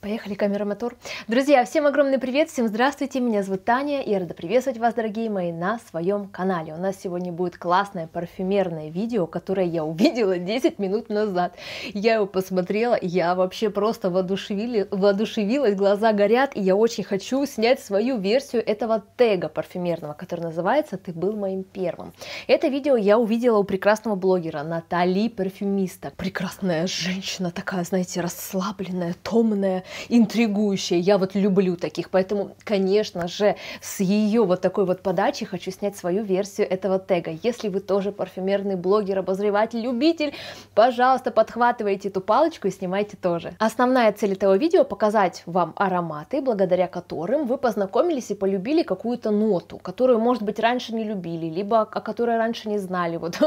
Поехали, камера, мотор. Друзья, всем огромный привет, всем здравствуйте, меня зовут Таня, и рада приветствовать вас, дорогие мои, на своем канале. У нас сегодня будет классное парфюмерное видео, которое я увидела 10 минут назад. Я его посмотрела, я вообще просто воодушевили, воодушевилась, глаза горят, и я очень хочу снять свою версию этого тега парфюмерного, который называется «Ты был моим первым». Это видео я увидела у прекрасного блогера Натали Парфюмиста. Прекрасная женщина, такая, знаете, расслабленная, томная, интригующее. Я вот люблю таких. Поэтому, конечно же, с ее вот такой вот подачи хочу снять свою версию этого тега. Если вы тоже парфюмерный блогер, обозреватель, любитель, пожалуйста, подхватывайте эту палочку и снимайте тоже. Основная цель этого видео показать вам ароматы, благодаря которым вы познакомились и полюбили какую-то ноту, которую, может быть, раньше не любили, либо о которой раньше не знали. Вот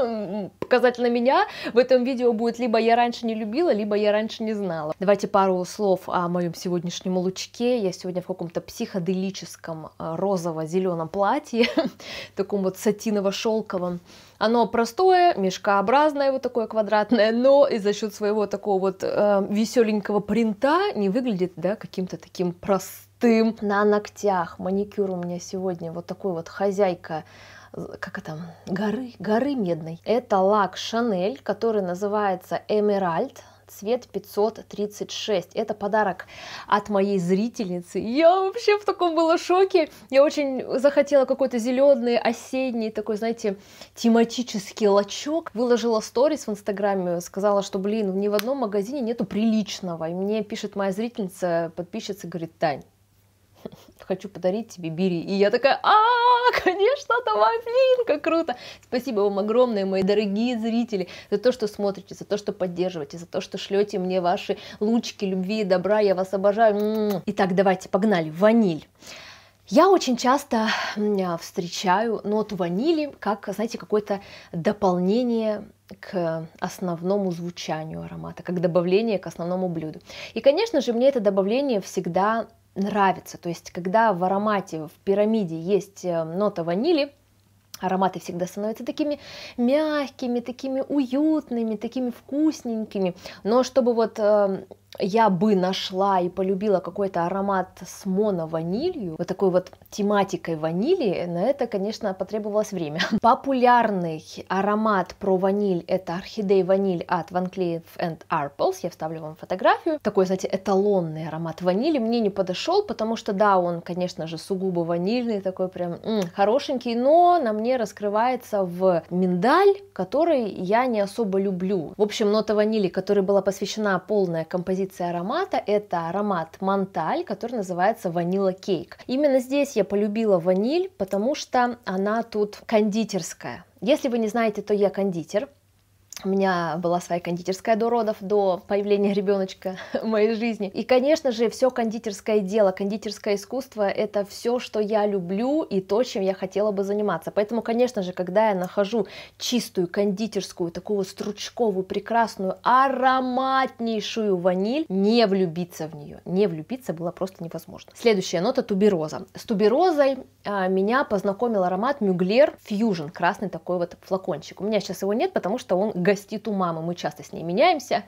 показательно меня в этом видео будет либо я раньше не любила, либо я раньше не знала. Давайте пару слов о моем сегодняшнем лучке. Я сегодня в каком-то психоделическом а, розово-зеленом платье, таком вот сатиново-шелковом. Оно простое, мешкообразное, вот такое квадратное, но и за счет своего такого вот э, веселенького принта не выглядит, да, каким-то таким простым. На ногтях маникюр у меня сегодня вот такой вот хозяйка как это, горы, горы медной. Это лак Шанель, который называется Эмеральд цвет 536. Это подарок от моей зрительницы. Я вообще в таком была шоке. Я очень захотела какой-то зеленый, осенний, такой, знаете, тематический лачок. Выложила сторис в Инстаграме, сказала, что, блин, ни в одном магазине нету приличного. И мне пишет моя зрительница, подписчица, говорит, Тань, хочу подарить тебе, бери. И я такая, а, конечно, давай, блин, как круто. Спасибо вам огромное, мои дорогие зрители, за то, что смотрите, за то, что поддерживаете, за то, что шлете мне ваши лучки любви и добра. Я вас обожаю. Итак, давайте, погнали. Ваниль. Я очень часто встречаю нот ванили как, знаете, какое-то дополнение к основному звучанию аромата, как добавление к основному блюду. И, конечно же, мне это добавление всегда нравится. То есть, когда в аромате, в пирамиде есть э, нота ванили, ароматы всегда становятся такими мягкими, такими уютными, такими вкусненькими. Но чтобы вот э, я бы нашла и полюбила какой-то аромат с моно монованилью, вот такой вот тематикой ванили, на это, конечно, потребовалось время. Популярный аромат про ваниль это орхидей ваниль от Van Cleef Arpels, я вставлю вам фотографию. Такой, знаете, эталонный аромат ванили мне не подошел, потому что, да, он, конечно же, сугубо ванильный, такой прям м, хорошенький, но на мне раскрывается в миндаль, который я не особо люблю. В общем, нота ванили, которой была посвящена полная композиция композиция аромата – это аромат Монталь, который называется ванила кейк. Именно здесь я полюбила ваниль, потому что она тут кондитерская. Если вы не знаете, то я кондитер, у меня была своя кондитерская до родов, до появления ребеночка в моей жизни. И, конечно же, все кондитерское дело, кондитерское искусство — это все, что я люблю и то, чем я хотела бы заниматься. Поэтому, конечно же, когда я нахожу чистую кондитерскую, такую стручковую, прекрасную, ароматнейшую ваниль, не влюбиться в нее, не влюбиться было просто невозможно. Следующая нота — тубероза. С туберозой а, меня познакомил аромат Мюглер Фьюжн, красный такой вот флакончик. У меня сейчас его нет, потому что он растит у мамы, мы часто с ней меняемся.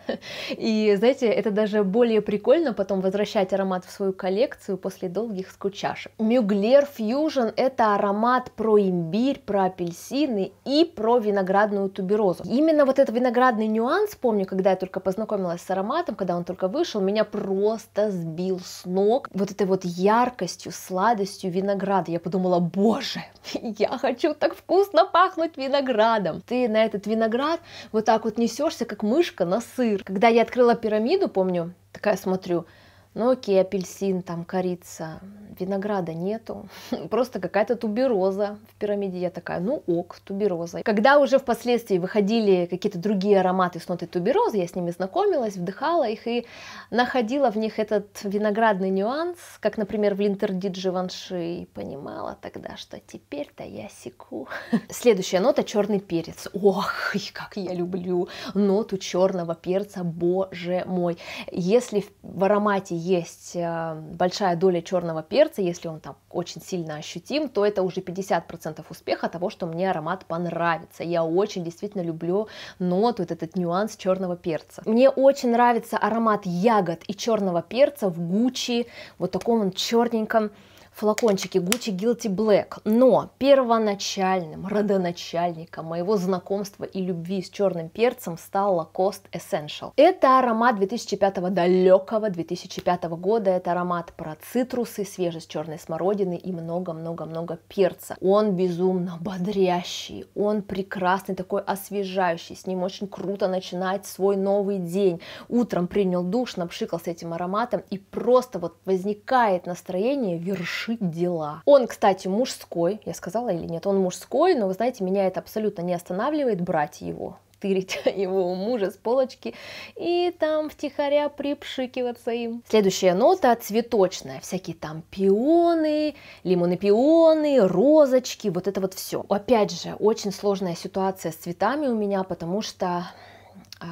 И, знаете, это даже более прикольно потом возвращать аромат в свою коллекцию после долгих скучашек. Мюглер Фьюжн – это аромат про имбирь, про апельсины и про виноградную туберозу. Именно вот этот виноградный нюанс, помню, когда я только познакомилась с ароматом, когда он только вышел, меня просто сбил с ног вот этой вот яркостью, сладостью винограда. Я подумала, боже, я хочу так вкусно пахнуть виноградом. Ты на этот виноград вот так вот несешься, как мышка на сыр. Когда я открыла пирамиду, помню, такая смотрю, ну окей, апельсин, там корица, винограда нету, просто какая-то тубероза в пирамиде. Я такая, ну ок, тубероза. Когда уже впоследствии выходили какие-то другие ароматы с нотой туберозы, я с ними знакомилась, вдыхала их и находила в них этот виноградный нюанс, как, например, в Линтерди Дживанши, и понимала тогда, что теперь-то я секу. Следующая нота — черный перец. Ох, и как я люблю ноту черного перца, боже мой. Если в аромате есть э, большая доля черного перца, сердце, если он там очень сильно ощутим, то это уже 50% успеха того, что мне аромат понравится. Я очень действительно люблю ноту, вот этот нюанс черного перца. Мне очень нравится аромат ягод и черного перца в Гуччи, вот таком он черненьком флакончики Gucci Guilty Black. Но первоначальным родоначальником моего знакомства и любви с черным перцем стал Lacoste Essential. Это аромат 2005 далекого 2005 года. Это аромат про цитрусы, свежесть черной смородины и много-много-много перца. Он безумно бодрящий, он прекрасный, такой освежающий. С ним очень круто начинать свой новый день. Утром принял душ, напшикал с этим ароматом и просто вот возникает настроение вершины вершить дела. Он, кстати, мужской, я сказала или нет, он мужской, но вы знаете, меня это абсолютно не останавливает брать его тырить его у мужа с полочки и там втихаря припшикиваться им. Следующая нота цветочная, всякие там пионы, лимоны пионы, розочки, вот это вот все. Опять же, очень сложная ситуация с цветами у меня, потому что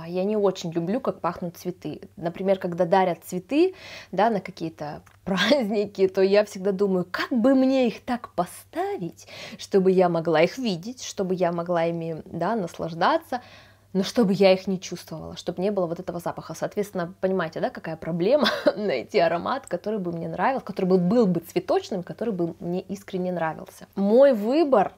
а, я не очень люблю, как пахнут цветы. Например, когда дарят цветы да, на какие-то праздники, то я всегда думаю, как бы мне их так поставить, чтобы я могла их видеть, чтобы я могла ими да, наслаждаться, но чтобы я их не чувствовала, чтобы не было вот этого запаха. Соответственно, понимаете, да, какая проблема найти аромат, который бы мне нравился, который был, был бы цветочным, который бы мне искренне нравился. Мой выбор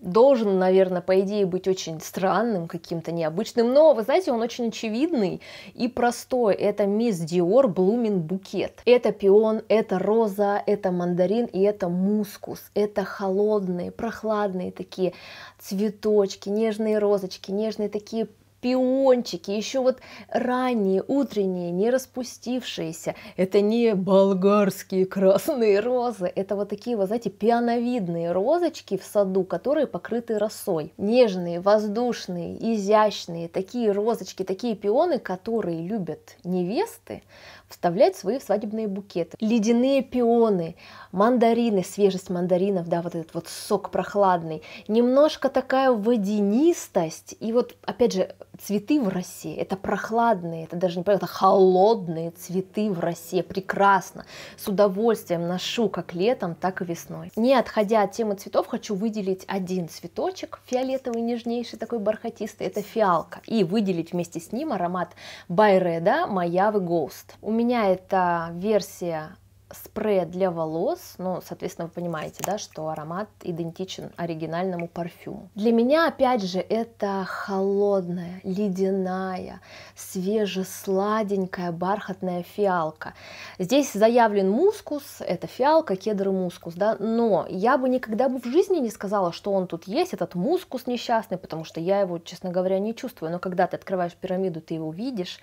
должен, наверное, по идее быть очень странным, каким-то необычным, но, вы знаете, он очень очевидный и простой. Это Мисс Диор Блумин Букет. Это пион, это роза, это мандарин и это мускус. Это холодные, прохладные такие цветочки, нежные розочки, нежные такие пиончики, еще вот ранние, утренние, не распустившиеся. Это не болгарские красные розы, это вот такие, вот, знаете, пиановидные розочки в саду, которые покрыты росой. Нежные, воздушные, изящные, такие розочки, такие пионы, которые любят невесты вставлять свои свадебные букеты. Ледяные пионы, мандарины, свежесть мандаринов, да, вот этот вот сок прохладный, немножко такая водянистость, и вот, опять же, цветы в России, это прохладные, это даже не это холодные цветы в России, прекрасно, с удовольствием ношу как летом, так и весной. Не отходя от темы цветов, хочу выделить один цветочек, фиолетовый, нежнейший, такой бархатистый, это фиалка, и выделить вместе с ним аромат Байреда Маявы Ghost. У меня это версия спрей для волос, ну, соответственно, вы понимаете, да, что аромат идентичен оригинальному парфюму. Для меня, опять же, это холодная, ледяная, свежесладенькая бархатная фиалка. Здесь заявлен мускус, это фиалка, кедр и мускус, да, но я бы никогда бы в жизни не сказала, что он тут есть, этот мускус несчастный, потому что я его, честно говоря, не чувствую, но когда ты открываешь пирамиду, ты его видишь,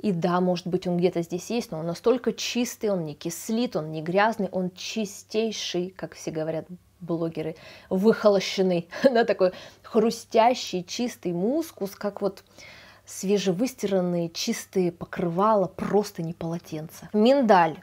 и да, может быть, он где-то здесь есть, но он настолько чистый, он не кислит, он не грязный, он чистейший, как все говорят блогеры, выхолощенный, на такой хрустящий, чистый мускус, как вот свежевыстиранные чистые покрывала, просто не полотенца. Миндаль.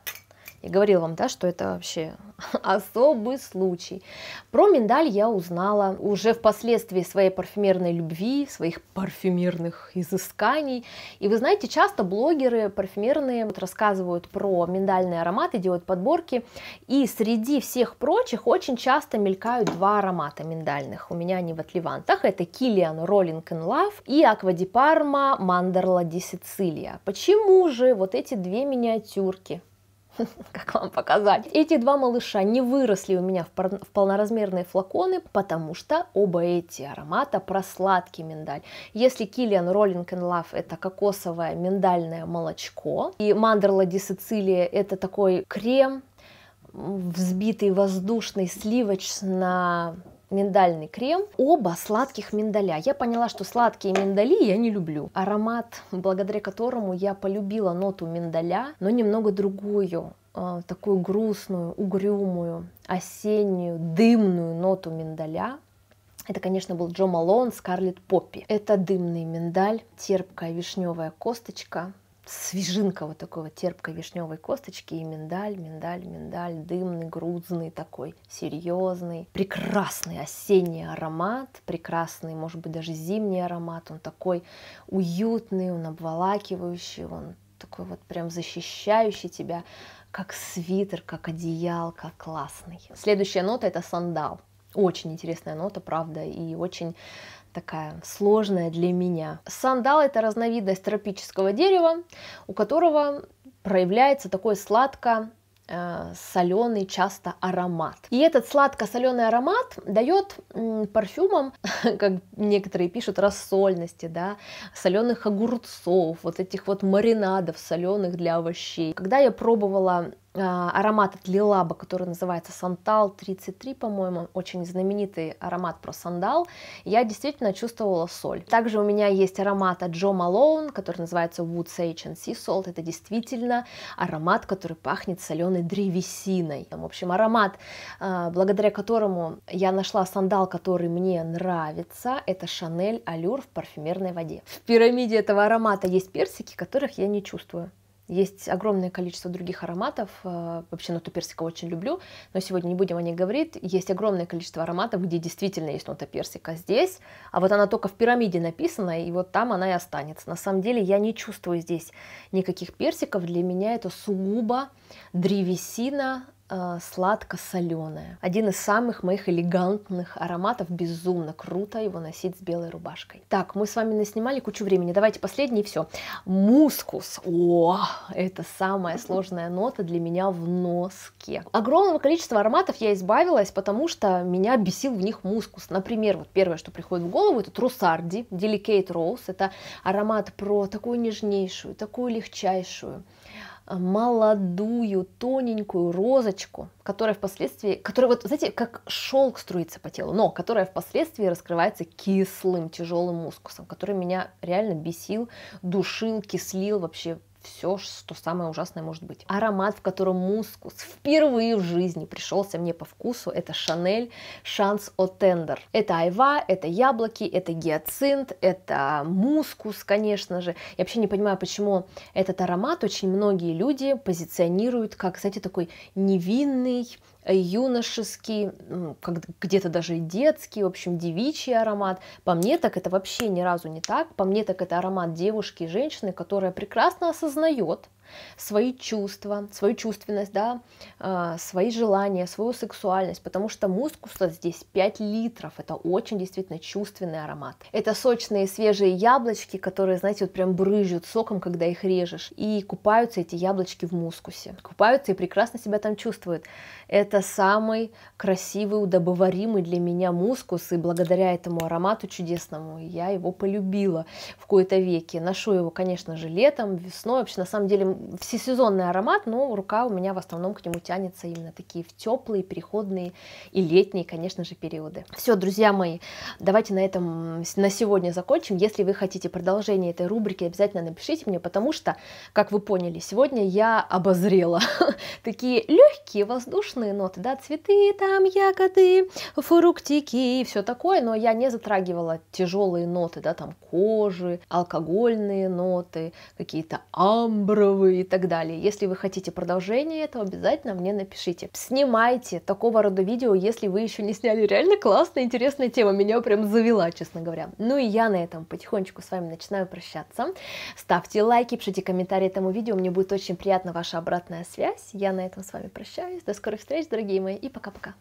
Я говорила вам, да, что это вообще особый случай. Про миндаль я узнала уже впоследствии своей парфюмерной любви, своих парфюмерных изысканий. И вы знаете, часто блогеры парфюмерные вот рассказывают про миндальные ароматы, делают подборки. И среди всех прочих очень часто мелькают два аромата миндальных. У меня они в отливантах. Это Килиан Rolling in Love и Аквадипарма Мандерла Ди Сицилия. Почему же вот эти две миниатюрки как вам показать. Эти два малыша не выросли у меня в полноразмерные флаконы, потому что оба эти аромата про сладкий миндаль. Если Kilian Rolling in Love это кокосовое миндальное молочко, и Mandorla di Sicilia это такой крем, взбитый воздушный сливочно миндальный крем. Оба сладких миндаля. Я поняла, что сладкие миндали я не люблю. Аромат, благодаря которому я полюбила ноту миндаля, но немного другую а, такую грустную, угрюмую, осеннюю, дымную ноту миндаля. Это, конечно, был Джо Малон, Скарлетт Поппи. Это дымный миндаль, терпкая вишневая косточка, свежинка вот такой вот терпкой вишневой косточки и миндаль, миндаль, миндаль, дымный, грузный такой, серьезный, прекрасный осенний аромат, прекрасный, может быть, даже зимний аромат, он такой уютный, он обволакивающий, он такой вот прям защищающий тебя, как свитер, как одеялка, классный. Следующая нота это сандал. Очень интересная нота, правда, и очень такая сложная для меня. Сандал – это разновидность тропического дерева, у которого проявляется такой сладко э, соленый часто аромат. И этот сладко-соленый аромат дает парфюмам, как некоторые пишут, рассольности, да, соленых огурцов, вот этих вот маринадов соленых для овощей. Когда я пробовала а, аромат от Лилаба, который называется Сантал 33, по-моему, очень знаменитый аромат про сандал, я действительно чувствовала соль. Также у меня есть аромат от Джо Малоун, который называется Wood Sage and Sea Salt, это действительно аромат, который пахнет соленой древесиной. В общем, аромат, а, благодаря которому я нашла сандал, который мне нравится, это Шанель Allure в парфюмерной воде. В пирамиде этого аромата есть персики, которых я не чувствую. Есть огромное количество других ароматов. Э, вообще ноту ну, персика очень люблю, но сегодня не будем о ней говорить. Есть огромное количество ароматов, где действительно есть нота персика здесь, а вот она только в пирамиде написана, и вот там она и останется. На самом деле я не чувствую здесь никаких персиков. Для меня это сугубо древесина, Э, сладко-соленое. Один из самых моих элегантных ароматов. Безумно круто его носить с белой рубашкой. Так, мы с вами наснимали кучу времени. Давайте последний и все. Мускус. О, это самая сложная нота для меня в носке. Огромного количества ароматов я избавилась, потому что меня бесил в них мускус. Например, вот первое, что приходит в голову, это Трусарди, Delicate Rose. Это аромат про такую нежнейшую, такую легчайшую, Э, молодую, тоненькую розочку, которая впоследствии, которая вот, знаете, как шелк струится по телу, но которая впоследствии раскрывается кислым, тяжелым мускусом, который меня реально бесил, душил, кислил, вообще все, что самое ужасное может быть. Аромат, в котором мускус впервые в жизни пришелся мне по вкусу, это Шанель Шанс Отендер. Это айва, это яблоки, это гиацинт, это мускус, конечно же. Я вообще не понимаю, почему этот аромат очень многие люди позиционируют как, кстати, такой невинный, юношеский, где-то даже детский, в общем, девичий аромат. По мне так это вообще ни разу не так. По мне так это аромат девушки и женщины, которая прекрасно осознает, свои чувства, свою чувственность, да, а, свои желания, свою сексуальность, потому что мускуса здесь 5 литров, это очень действительно чувственный аромат. Это сочные свежие яблочки, которые, знаете, вот прям брызжут соком, когда их режешь, и купаются эти яблочки в мускусе. Купаются и прекрасно себя там чувствуют. Это самый красивый, удобоваримый для меня мускус, и благодаря этому аромату чудесному я его полюбила в кои-то веке. Ношу его, конечно же, летом, весной. Вообще, на самом деле, всесезонный аромат, но рука у меня в основном к нему тянется именно такие в теплые, переходные и летние, конечно же, периоды. Все, друзья мои, давайте на этом на сегодня закончим. Если вы хотите продолжение этой рубрики, обязательно напишите мне, потому что, как вы поняли, сегодня я обозрела такие легкие воздушные ноты, да, цветы, там ягоды, фруктики и все такое, но я не затрагивала тяжелые ноты, да, там кожи, алкогольные ноты, какие-то амбровые головы и так далее. Если вы хотите продолжение, то обязательно мне напишите. Снимайте такого рода видео, если вы еще не сняли. Реально классная, интересная тема. Меня прям завела, честно говоря. Ну и я на этом потихонечку с вами начинаю прощаться. Ставьте лайки, пишите комментарии этому видео. Мне будет очень приятна ваша обратная связь. Я на этом с вами прощаюсь. До скорых встреч, дорогие мои, и пока-пока.